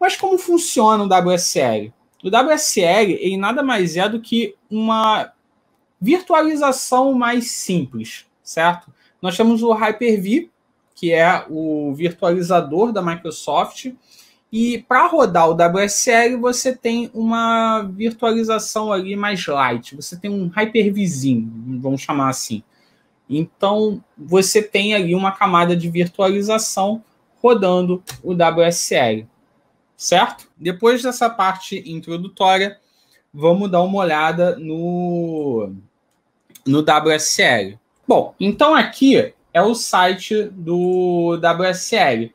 Mas como funciona o WSL? O WSL ele nada mais é do que uma virtualização mais simples, certo? Nós temos o Hyper-V, que é o virtualizador da Microsoft, e para rodar o WSL você tem uma virtualização ali mais light, você tem um Hyper-Vzinho, vamos chamar assim. Então você tem ali uma camada de virtualização rodando o WSL certo? Depois dessa parte introdutória, vamos dar uma olhada no, no WSL. Bom, então aqui é o site do WSL.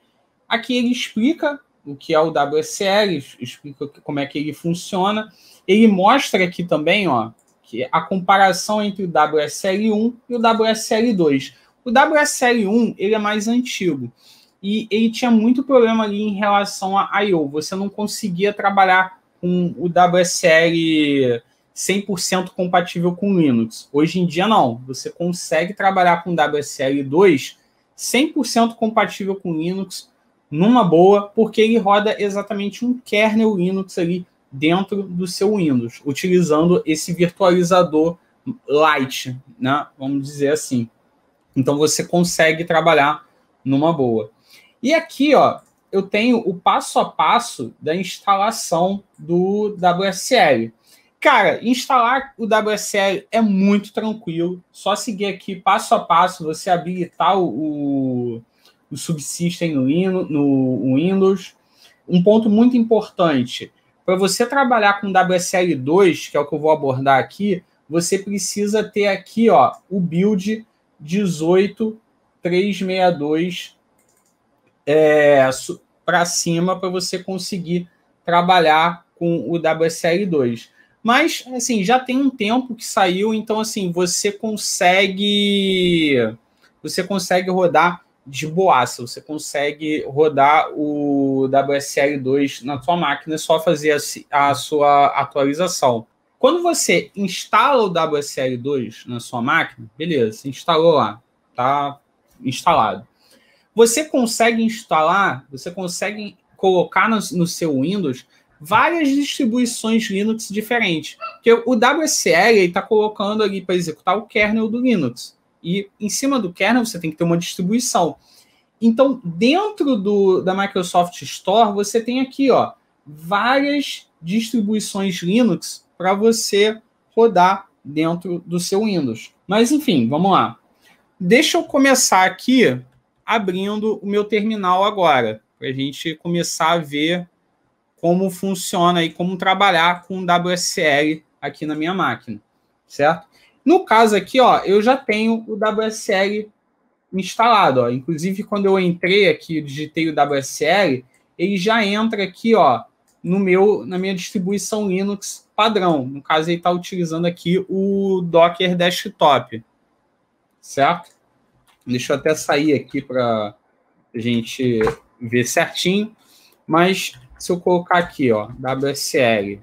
Aqui ele explica o que é o WSL, explica como é que ele funciona. Ele mostra aqui também, ó, que a comparação entre o WSL1 e o WSL2. O WSL1 ele é mais antigo e ele tinha muito problema ali em relação a I.O. Você não conseguia trabalhar com o WSL 100% compatível com Linux. Hoje em dia, não. Você consegue trabalhar com WSL 2 100% compatível com Linux, numa boa, porque ele roda exatamente um kernel Linux ali dentro do seu Windows, utilizando esse virtualizador light, né? Vamos dizer assim. Então você consegue trabalhar numa boa. E aqui, ó, eu tenho o passo a passo da instalação do WSL. Cara, instalar o WSL é muito tranquilo. Só seguir aqui passo a passo, você habilitar o, o, o subsystem no, no Windows. Um ponto muito importante, para você trabalhar com WSL2, que é o que eu vou abordar aqui, você precisa ter aqui ó, o build 18362 é, para cima para você conseguir trabalhar com o WSL2. Mas, assim, já tem um tempo que saiu, então, assim, você consegue você consegue rodar de boaça, você consegue rodar o WSL2 na sua máquina, é só fazer a, sua atualização. Quando você instala o WSL2 na sua máquina, beleza, você instalou lá, tá instalado. Você consegue instalar, você consegue colocar no, no seu Windows várias distribuições Linux diferentes. Porque o WSL está colocando ali para executar o kernel do Linux. E em cima do kernel você tem que ter uma distribuição. Então, dentro do, da Microsoft Store, você tem aqui ó, várias distribuições Linux para você rodar dentro do seu Windows. Mas enfim, vamos lá. Deixa eu começar aqui abrindo o meu terminal agora, para a gente começar a ver como funciona e como trabalhar com WSL aqui na minha máquina, certo? No caso aqui, ó, eu já tenho o WSL instalado, ó. Inclusive, quando eu entrei aqui, digitei o WSL, ele já entra aqui, ó, no meu, na minha distribuição Linux padrão. No caso, ele está utilizando aqui o Docker Desktop, certo? Deixa eu até sair aqui para a gente ver certinho. Mas se eu colocar aqui, ó, WSL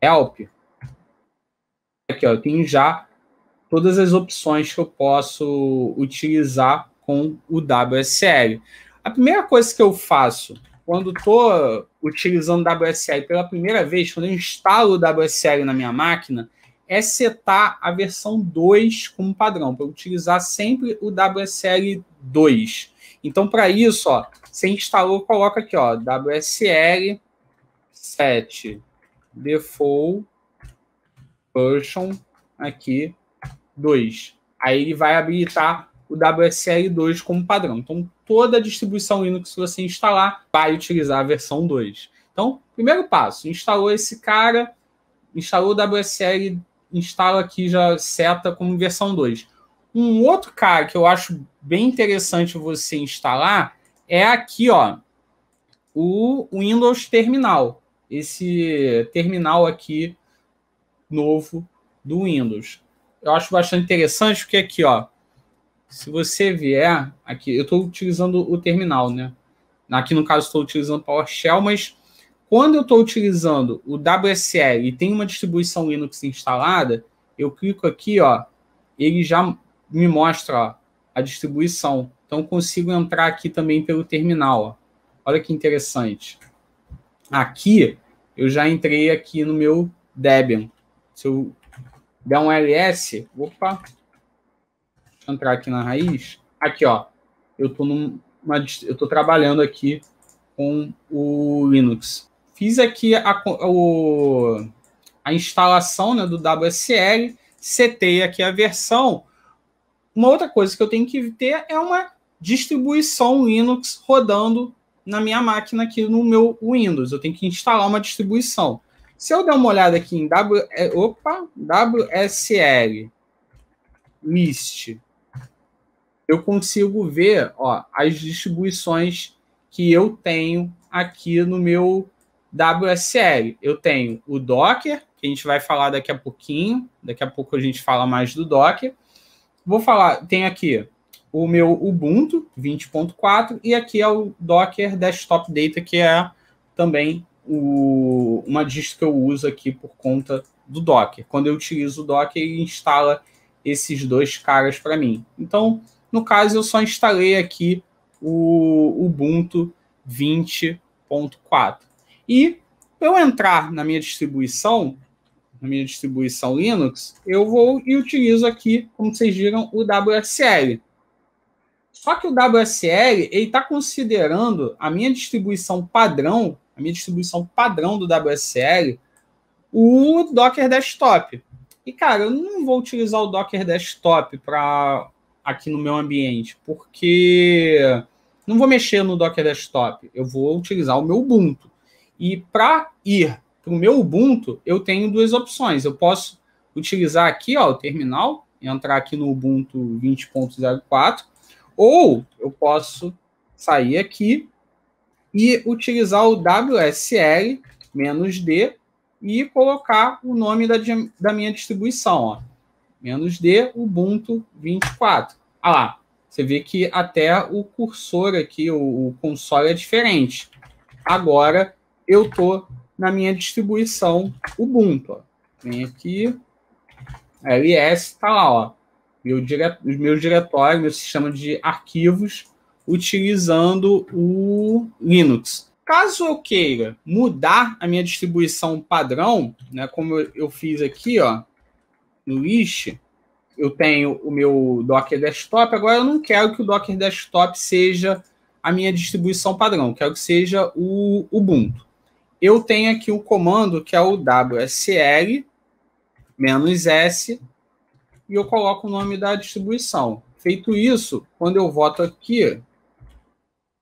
help, aqui, ó, eu tenho já todas as opções que eu posso utilizar com o WSL. A primeira coisa que eu faço quando estou utilizando o WSL pela primeira vez, quando eu instalo o WSL na minha máquina, é setar a versão 2 como padrão, para utilizar sempre o WSL 2. Então, para isso, ó, você instalou, coloca aqui, ó, WSL 7 default version aqui 2. Aí ele vai habilitar o WSL 2 como padrão. Então, toda a distribuição Linux que você instalar vai utilizar a versão 2. Então, primeiro passo, instalou esse cara, instalou o WSL 2 instala aqui já seta como versão 2. Um outro cara que eu acho bem interessante você instalar é aqui, ó, o Windows Terminal. Esse terminal aqui novo do Windows. Eu acho bastante interessante porque aqui, ó, se você vier aqui, eu estou utilizando o terminal, né? Aqui no caso estou utilizando PowerShell, mas quando eu estou utilizando o WSL e tem uma distribuição Linux instalada, eu clico aqui, ó, ele já me mostra ó, a distribuição. Então, consigo entrar aqui também pelo terminal. Ó. Olha que interessante. Aqui, eu já entrei aqui no meu Debian. Se eu der um ls, opa, deixa eu entrar aqui na raiz. Aqui, ó, eu estou trabalhando aqui com o Linux. Fiz aqui a, o, a instalação né, do WSL, setei aqui a versão. Uma outra coisa que eu tenho que ter é uma distribuição Linux rodando na minha máquina aqui no meu Windows. Eu tenho que instalar uma distribuição. Se eu der uma olhada aqui em w, é, opa, WSL list, eu consigo ver ó, as distribuições que eu tenho aqui no meu WSL, eu tenho o Docker, que a gente vai falar daqui a pouquinho, daqui a pouco a gente fala mais do Docker. Vou falar, tem aqui o meu Ubuntu 20.4 e aqui é o Docker Desktop Data, que é também o, uma distro que eu uso aqui por conta do Docker. Quando eu utilizo o Docker, ele instala esses dois caras para mim. Então, no caso, eu só instalei aqui o Ubuntu 20.4. E eu entrar na minha distribuição, na minha distribuição Linux, eu vou e utilizo aqui, como vocês viram, o WSL. Só que o WSL ele está considerando a minha distribuição padrão, a minha distribuição padrão do WSL, o Docker Desktop. E cara, eu não vou utilizar o Docker Desktop para aqui no meu ambiente, porque não vou mexer no Docker Desktop. Eu vou utilizar o meu Ubuntu. E para ir para o meu Ubuntu, eu tenho duas opções. Eu posso utilizar aqui ó, o terminal, entrar aqui no Ubuntu 20.04, ou eu posso sair aqui e utilizar o WSL-D e colocar o nome da, da minha distribuição. Ó. Menos D, Ubuntu 24. Ah lá, você vê que até o cursor aqui, o, o console é diferente. Agora eu tô na minha distribuição Ubuntu. Ó. Vem aqui, ls, tá lá, ó. Meu dire... Meu diretório, meu sistema de arquivos utilizando o Linux. Caso eu queira mudar a minha distribuição padrão, né, como eu fiz aqui, ó, no list, eu tenho o meu Docker Desktop. Agora eu não quero que o Docker Desktop seja a minha distribuição padrão, quero que seja o Ubuntu eu tenho aqui o comando que é o wsl -s e eu coloco o nome da distribuição. Feito isso, quando eu voto aqui,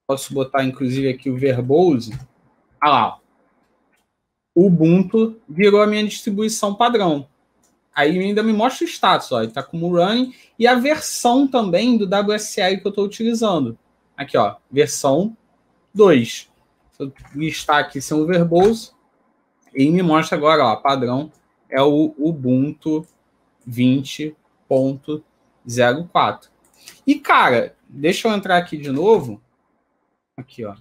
posso botar inclusive aqui o verbose, ah lá, o Ubuntu virou a minha distribuição padrão. Aí ainda me mostra o status, ó, está tá como running e a versão também do WSL que eu estou utilizando. Aqui, ó, versão 2 listar aqui são verbose e me mostra agora, ó, padrão é o Ubuntu 20.04. E cara, deixa eu entrar aqui de novo. Aqui, ó.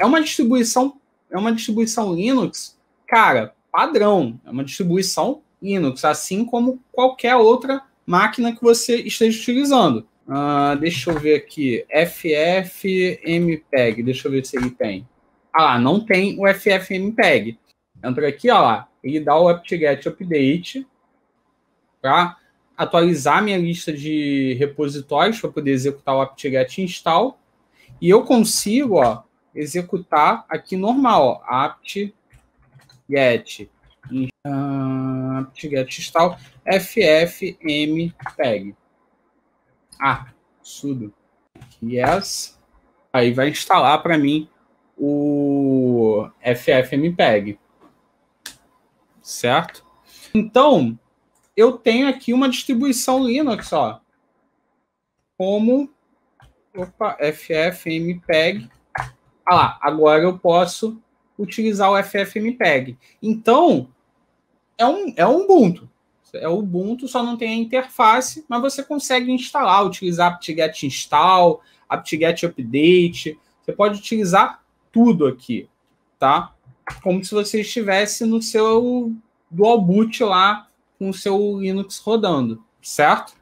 É uma distribuição, é uma distribuição Linux, cara, padrão, é uma distribuição Linux, assim como qualquer outra máquina que você esteja utilizando. Uh, deixa eu ver aqui, FFmpeg, deixa eu ver se ele tem. Ah lá, não tem o FFmpeg. Entra aqui, ó lá, ele dá o apt-get update para atualizar minha lista de repositórios para poder executar o apt-get install. E eu consigo, ó, executar aqui normal, ó, apt-get apt-get ah, install ffmpeg. Ah, sudo. Yes. Aí vai instalar para mim o FFmpeg, certo? Então, eu tenho aqui uma distribuição Linux, ó, como opa, FFmpeg. Ah lá, agora eu posso utilizar o FFmpeg. Então, é um, é um Ubuntu. É o Ubuntu, só não tem a interface, mas você consegue instalar, utilizar apt-get install, apt-get update. Você pode utilizar tudo aqui, tá? Como se você estivesse no seu dual boot lá com o seu Linux rodando, certo?